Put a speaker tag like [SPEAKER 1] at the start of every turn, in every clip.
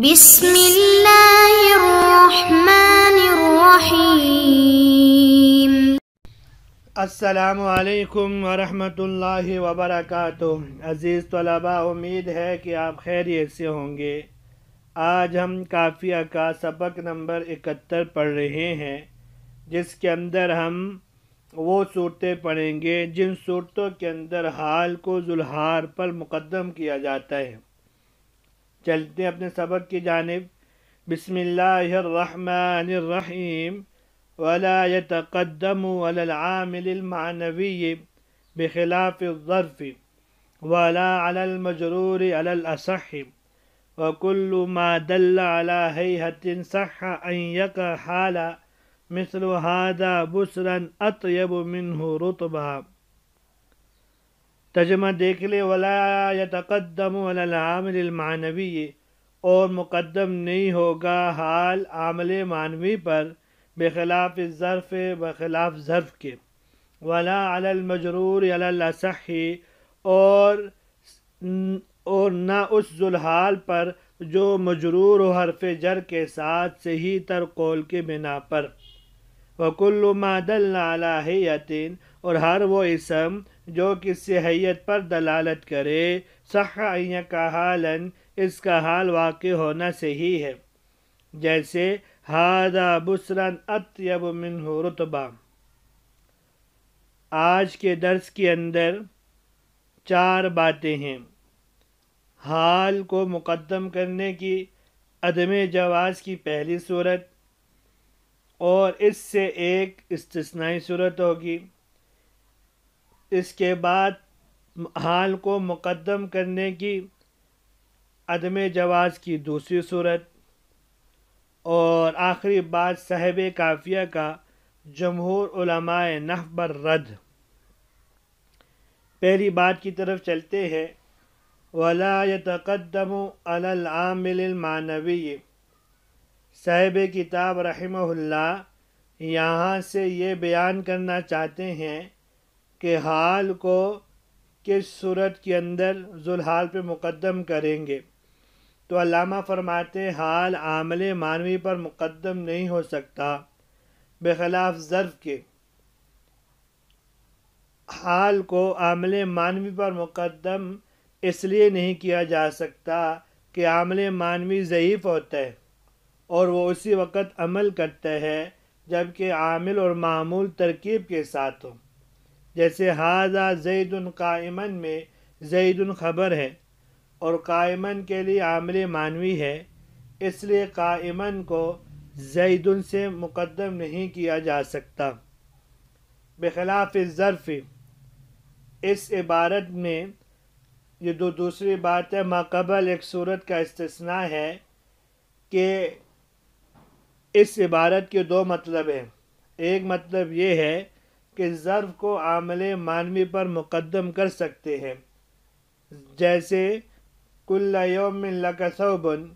[SPEAKER 1] بسم اللہ الرحمن الرحیم السلام علیکم ورحمۃ اللہ وبرکاتہ عزیز طلباء امید ہے کہ آپ خیر سے ہوں گے آج ہم کافیہ کا سبق نمبر اکہتر پڑھ رہے ہیں جس کے اندر ہم وہ صورتیں پڑھیں گے جن صورتوں کے اندر حال کو ذلہار پر مقدم کیا جاتا ہے چلتے اپنے سبق کی جانب بسم اللہ الرحمن الرحیم ولا يتقدم ولا العامل المعنوي بخلاف الظرف ولا على المجرور على الأصح وكل ما دل على هيهة صح أن يقع حالا مثل هذا بسرا أطيب منه رطبا تجمہ دیکھ لے للا یتقدم ولاع المعانوی اور مقدم نہیں ہوگا حال عامل معنوی پر بخلاف ظرف بخلاف ظرف کے ولا المجرور علی صحیح اور اور نہ اس ذلحال پر جو مجرور و حرف جر کے ساتھ صحیح تر قول کے بنا پر وکل مادل علی یتین اور ہر وہ اسم جو کہ صحیت پر دلالت کرے کا حالن اس کا حال واقع ہونا صحیح ہے جیسے ہادہ بسرن اطیب منہ رتبہ آج کے درس کے اندر چار باتیں ہیں حال کو مقدم کرنے کی عدم جواز کی پہلی صورت اور اس سے ایک استثنائی صورت ہوگی اس کے بعد حال کو مقدم کرنے کی عدم جواز کی دوسری صورت اور آخری بات صاحب کافیہ کا جمہور علماء نحبر رد پہلی بات کی طرف چلتے ہیں ولا يتقدم علی العامل المانوی صاحب کتاب رحمہ اللہ یہاں سے یہ بیان کرنا چاہتے ہیں کے حال کو کس صورت کے اندر ذلحال پہ مقدم کریں گے تو علامہ فرماتے حال عامل معنوی پر مقدم نہیں ہو سکتا بخلاف ظرف کے حال کو عامل معنوی پر مقدم اس لیے نہیں کیا جا سکتا کہ عامل معنوی ضعیف ہوتا ہے اور وہ اسی وقت عمل کرتا ہے جب کہ عامل اور معمول ترکیب کے ساتھ ہوں جیسے حاضہ زید القائمن میں زید الخبر ہے اور قائمن کے لیے عامل معنوی ہے اس لیے قائمن کو زید سے مقدم نہیں کیا جا سکتا بخلاف ظرف اس عبارت میں یہ دو دوسری بات ہے ماقبل ایک صورت کا استثناء ہے کہ اس عبارت کے دو مطلب ہیں ایک مطلب یہ ہے کہ ظرف کو عامل معنوی پر مقدم کر سکتے ہیں جیسے کل یوم لکا صوبن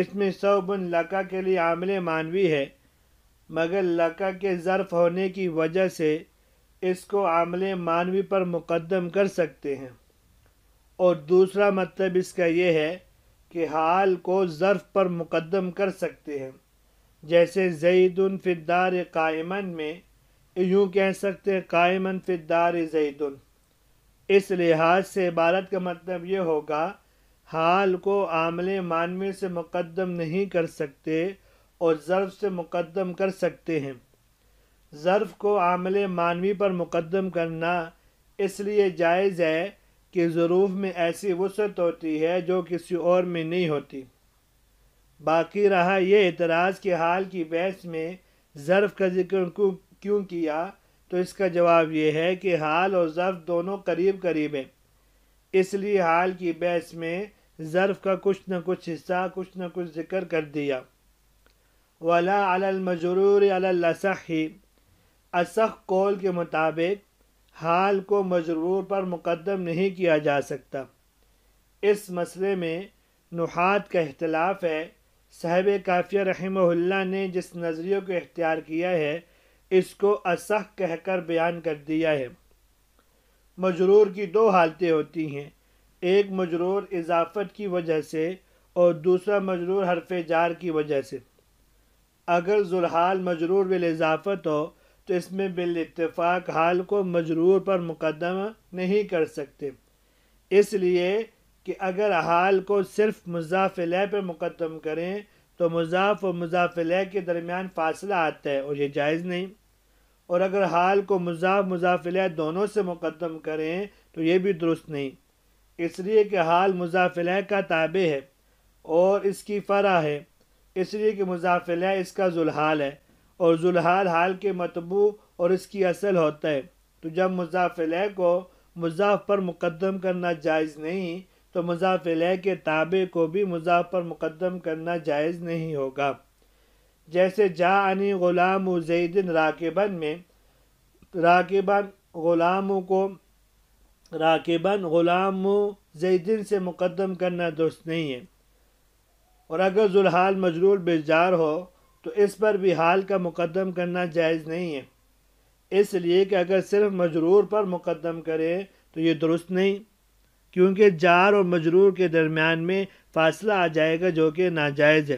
[SPEAKER 1] اس میں صوبن لکا کے لیے عامل معنوی ہے مگر لکا کے ظرف ہونے کی وجہ سے اس کو عامل معنوی پر مقدم کر سکتے ہیں اور دوسرا مطلب اس کا یہ ہے کہ حال کو ظرف پر مقدم کر سکتے ہیں جیسے زید الفدار قائمن میں یوں کہہ سکتے ہیں الدار زید اس لحاظ سے عبارت کا مطلب یہ ہوگا حال کو عامل معنوی سے مقدم نہیں کر سکتے اور ظرف سے مقدم کر سکتے ہیں ظرف کو عامل معنوی پر مقدم کرنا اس لیے جائز ہے کہ ظروف میں ایسی وسعت ہوتی ہے جو کسی اور میں نہیں ہوتی باقی رہا یہ اعتراض کہ حال کی بحث میں ظرف کا ذکر کیوں کیوں کیا تو اس کا جواب یہ ہے کہ حال اور ظرف دونوں قریب قریب ہیں اس لیے حال کی بحث میں ظرف کا کچھ نہ کچھ حصہ کچھ نہ کچھ ذکر کر دیا ولاء المجرور الصحی اسخ قول کے مطابق حال کو مجرور پر مقدم نہیں کیا جا سکتا اس مسئلے میں نحات کا اختلاف ہے صاحب کافیہ رحمہ اللہ نے جس نظریے کو اختیار کیا ہے اس کو اصح کہہ کر بیان کر دیا ہے مجرور کی دو حالتیں ہوتی ہیں ایک مجرور اضافت کی وجہ سے اور دوسرا مجرور حرف جار کی وجہ سے اگر ذرحال مجرور اضافت ہو تو اس میں بالاتفاق اتفاق حال کو مجرور پر مقدم نہیں کر سکتے اس لیے کہ اگر حال کو صرف مزافل پر مقدم کریں تو مضاف و مضافلہ کے درمیان فاصلہ آتا ہے اور یہ جائز نہیں اور اگر حال کو مضاف مزافلیہ دونوں سے مقدم کریں تو یہ بھی درست نہیں اس لیے کہ حال مزافلیہ کا تابع ہے اور اس کی فرا ہے اس لیے کہ مزافلیہ اس کا ذوالحال ہے اور ذوالحال حال کے مطبوع اور اس کی اصل ہوتا ہے تو جب مزافلیہ کو مضاف پر مقدم کرنا جائز نہیں تو مزافلیہ کے تابع کو بھی مضاف پر مقدم کرنا جائز نہیں ہوگا جیسے جا انی غلام و زیدن راکبن میں راکبن غلاموں کو راکبن غلام و زیدن سے مقدم کرنا درست نہیں ہے اور اگر ذلحال مجرور بیجار ہو تو اس پر بھی حال کا مقدم کرنا جائز نہیں ہے اس لیے کہ اگر صرف مجرور پر مقدم کرے تو یہ درست نہیں کیونکہ جار اور مجرور کے درمیان میں فاصلہ آ جائے گا جو کہ ناجائز ہے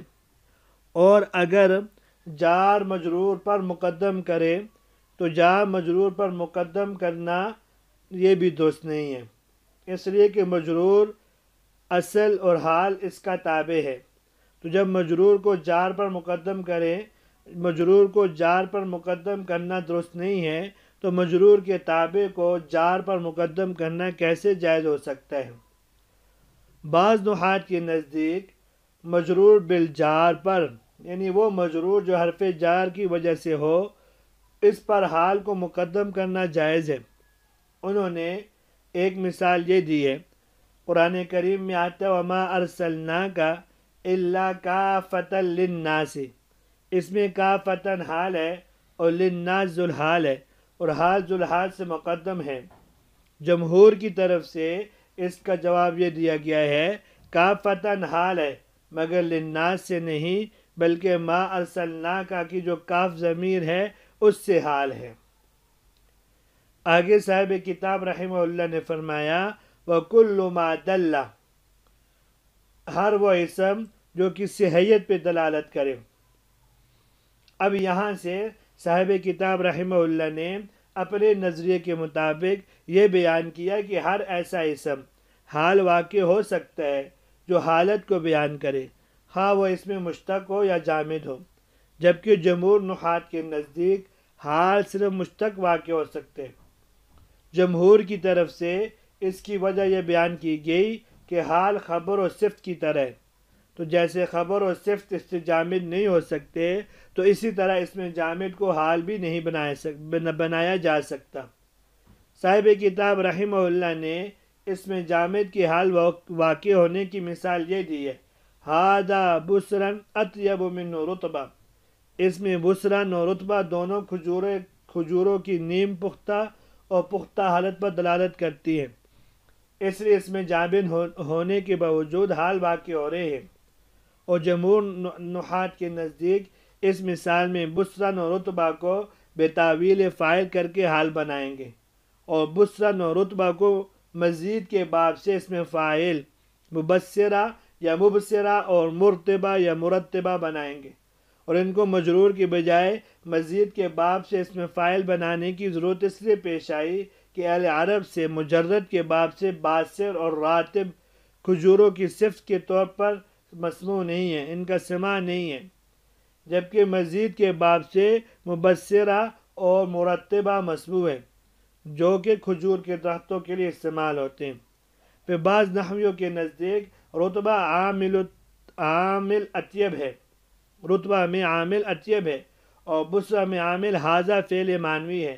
[SPEAKER 1] اور اگر جار مجرور پر مقدم کرے تو جار مجرور پر مقدم کرنا یہ بھی درست نہیں ہے اس لیے کہ مجرور اصل اور حال اس کا تابع ہے تو جب مجرور کو جار پر مقدم کرے مجرور کو جار پر مقدم کرنا درست نہیں ہے تو مجرور کے تابع کو جار پر مقدم کرنا کیسے جائز ہو سکتا ہے بعض نحات کے نزدیک مجرور بالجار پر یعنی وہ مجرور جو حرف جار کی وجہ سے ہو اس پر حال کو مقدم کرنا جائز ہے انہوں نے ایک مثال یہ دی ہے قرآن کریم میں آتا وما ارسلنا کا اللہ کا فتح لنا اس میں کا فتح حال ہے اور لنز ذوالحال ہے اور حال ذوالحال سے مقدم ہے جمہور کی طرف سے اس کا جواب یہ دیا گیا ہے کا فتح حال ہے مگر لناس سے نہیں بلکہ ما ارسلنا کا کی جو کاف ضمیر ہے اس سے حال ہے آگے صاحب کتاب رحمہ اللہ نے فرمایا وہ کل ماد ہر وہ اسم جو کہ صحیت پہ دلالت کرے اب یہاں سے صاحب کتاب رحمہ اللہ نے اپنے نظریے کے مطابق یہ بیان کیا کہ ہر ایسا اسم حال واقع ہو سکتا ہے جو حالت کو بیان کرے ہاں وہ اس میں مشتق ہو یا جامد ہو جبکہ جمہور نخات کے نزدیک حال صرف مشتق واقع ہو سکتے جمہور کی طرف سے اس کی وجہ یہ بیان کی گئی کہ حال خبر و صفت کی طرح تو جیسے خبر و صفت اس سے جامد نہیں ہو سکتے تو اسی طرح اس میں جامد کو حال بھی نہیں بنا بنایا جا سکتا صاحب کتاب رحمہ اللہ نے اس میں جامد کی حال واقع ہونے کی مثال یہ دی ہے ہادہ بسرن اطیب من رتبہ اس میں بسرن اور رتبہ دونوں کھجوروں کی نیم پختہ اور پختہ حالت پر دلالت کرتی ہے اس لیے اس میں جامد ہونے کے باوجود حال واقع ہو رہے ہیں اور جمہور نحات کے نزدیک اس مثال میں بسرن اور رتبہ کو بے تعویل فائل کر کے حال بنائیں گے اور بسرن اور رتبہ کو مزید کے باب سے اس میں فائل مبصرہ یا مبصرہ اور مرتبہ یا مرتبہ بنائیں گے اور ان کو مجرور کی بجائے مزید کے باب سے اس میں فائل بنانے کی ضرورت اس لیے پیش آئی کہ اہل عرب سے مجرد کے باب سے باصر اور راتب کھجوروں کی صفت کے طور پر مسموع نہیں ہے ان کا سما نہیں ہے جبکہ مزید کے باب سے مبصرہ اور مرتبہ مصنوع ہے جو کہ کھجور کے درختوں کے لیے استعمال ہوتے ہیں پھر بعض نحویوں کے نزدیک رتبہ عامل عامل اطیب ہے رتبہ میں عامل اطیب ہے اور بس میں عامل حاضہ فعل مانوی ہے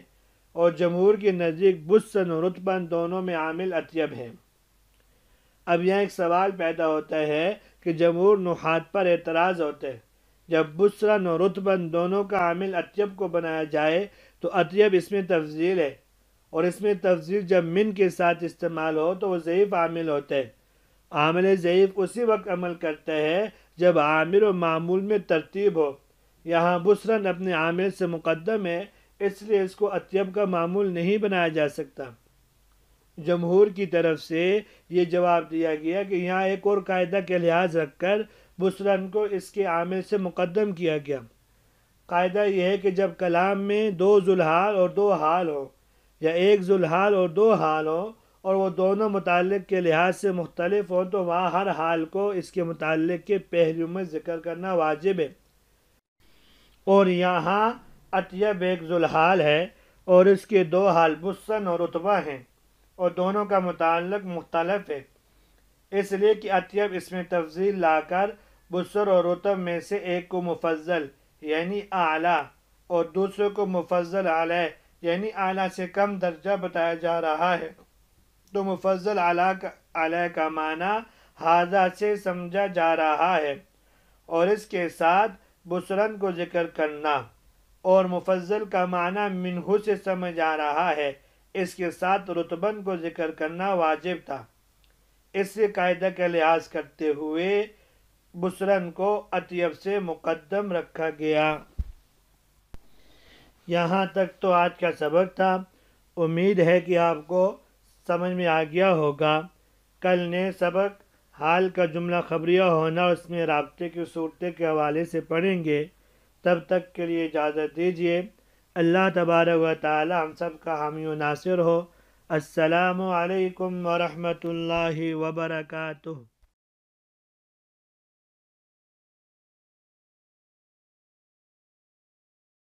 [SPEAKER 1] اور جمہور کے نزدیک بسن و رتبن دونوں میں عامل اطیب ہیں اب یہاں ایک سوال پیدا ہوتا ہے کہ جمہور نحات پر اعتراض ہوتے ہیں جب بسرن و رتبن دونوں کا عامل اطیب کو بنایا جائے تو اطیب اس میں تفضیل ہے اور اس میں تفضیل جب من کے ساتھ استعمال ہو تو وہ ضعیف عامل ہوتا ہے عامل ضعیف اسی وقت عمل کرتا ہے جب عامر و معمول میں ترتیب ہو یہاں بسرن اپنے عامل سے مقدم ہے اس لیے اس کو اطیب کا معمول نہیں بنایا جا سکتا جمہور کی طرف سے یہ جواب دیا گیا کہ یہاں ایک اور قاعدہ کے لحاظ رکھ کر بسرن کو اس کے عامل سے مقدم کیا گیا قاعدہ یہ ہے کہ جب کلام میں دو ذلحال اور دو حال ہوں یا ایک ذوالحال اور دو حال ہو اور وہ دونوں متعلق کے لحاظ سے مختلف ہوں تو وہاں ہر حال کو اس کے متعلق کے پہلو میں ذکر کرنا واجب ہے اور یہاں اطیب ایک ذوالحال ہے اور اس کے دو حال بسن اور رتبہ ہیں اور دونوں کا متعلق مختلف ہے اس لیے کہ اطیب اس میں تفضیل لا کر بسر اور رتب میں سے ایک کو مفضل یعنی اعلیٰ اور دوسرے کو مفضل علیہ یعنی اعلیٰ سے کم درجہ بتایا جا رہا ہے تو مفضل اعلیٰ کا اعلیٰ کا معنی حاضہ سے سمجھا جا رہا ہے اور اس کے ساتھ بسرن کو ذکر کرنا اور مفضل کا معنی منہو سے سمجھ آ رہا ہے اس کے ساتھ رتبن کو ذکر کرنا واجب تھا اس سے قاعدہ کا لحاظ کرتے ہوئے بسرن کو اطیب سے مقدم رکھا گیا یہاں تک تو آج کا سبق تھا امید ہے کہ آپ کو سمجھ میں آ گیا ہوگا کل نئے سبق حال کا جملہ خبریہ ہونا اس میں رابطے کی صورتیں کے حوالے سے پڑھیں گے تب تک کے لیے اجازت دیجیے اللہ تبارک و تعالی ہم سب کا حامی و ناصر ہو السلام علیکم ورحمۃ اللہ وبرکاتہ